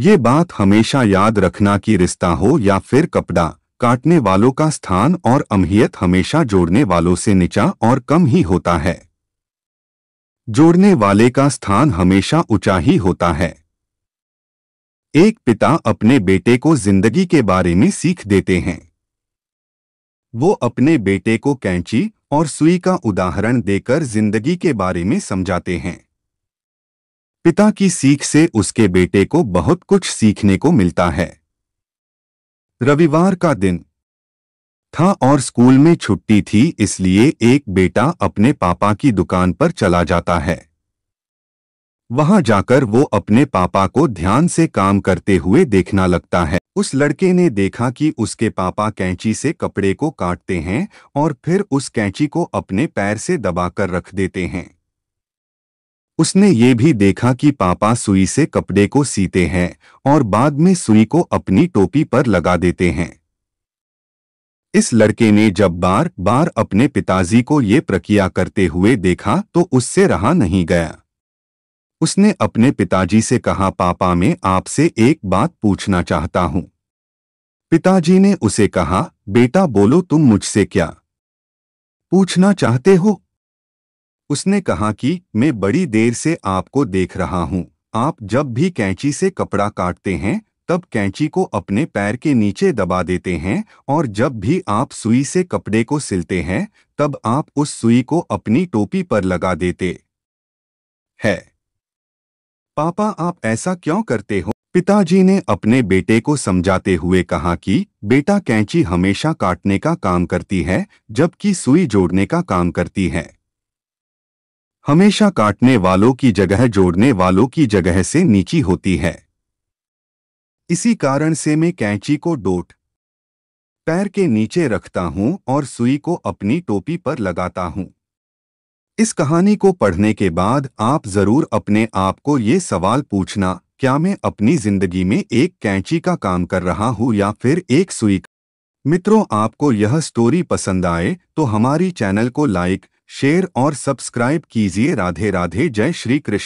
ये बात हमेशा याद रखना कि रिश्ता हो या फिर कपड़ा काटने वालों का स्थान और अमहियत हमेशा जोड़ने वालों से नीचा और कम ही होता है जोड़ने वाले का स्थान हमेशा ऊंचा ही होता है एक पिता अपने बेटे को जिंदगी के बारे में सीख देते हैं वो अपने बेटे को कैंची और सुई का उदाहरण देकर जिंदगी के बारे में समझाते हैं पिता की सीख से उसके बेटे को बहुत कुछ सीखने को मिलता है रविवार का दिन था और स्कूल में छुट्टी थी इसलिए एक बेटा अपने पापा की दुकान पर चला जाता है वहां जाकर वो अपने पापा को ध्यान से काम करते हुए देखना लगता है उस लड़के ने देखा कि उसके पापा कैंची से कपड़े को काटते हैं और फिर उस कैंची को अपने पैर से दबाकर रख देते हैं उसने ये भी देखा कि पापा सुई से कपड़े को सीते हैं और बाद में सुई को अपनी टोपी पर लगा देते हैं इस लड़के ने जब बार बार अपने पिताजी को ये प्रक्रिया करते हुए देखा तो उससे रहा नहीं गया उसने अपने पिताजी से कहा पापा मैं आपसे एक बात पूछना चाहता हूं पिताजी ने उसे कहा बेटा बोलो तुम मुझसे क्या पूछना चाहते हो उसने कहा कि मैं बड़ी देर से आपको देख रहा हूँ आप जब भी कैंची से कपड़ा काटते हैं तब कैंची को अपने पैर के नीचे दबा देते हैं और जब भी आप सुई से कपड़े को सिलते हैं तब आप उस सुई को अपनी टोपी पर लगा देते है पापा आप ऐसा क्यों करते हो पिताजी ने अपने बेटे को समझाते हुए कहा कि बेटा कैंची हमेशा काटने का काम करती है जबकि सुई जोड़ने का काम करती है हमेशा काटने वालों की जगह जोड़ने वालों की जगह से नीची होती है इसी कारण से मैं कैंची को डोट पैर के नीचे रखता हूं और सुई को अपनी टोपी पर लगाता हूं इस कहानी को पढ़ने के बाद आप जरूर अपने आप को ये सवाल पूछना क्या मैं अपनी जिंदगी में एक कैंची का काम कर रहा हूं या फिर एक सुई का मित्रों आपको यह स्टोरी पसंद आए तो हमारी चैनल को लाइक शेयर और सब्सक्राइब कीजिए राधे राधे जय श्री कृष्ण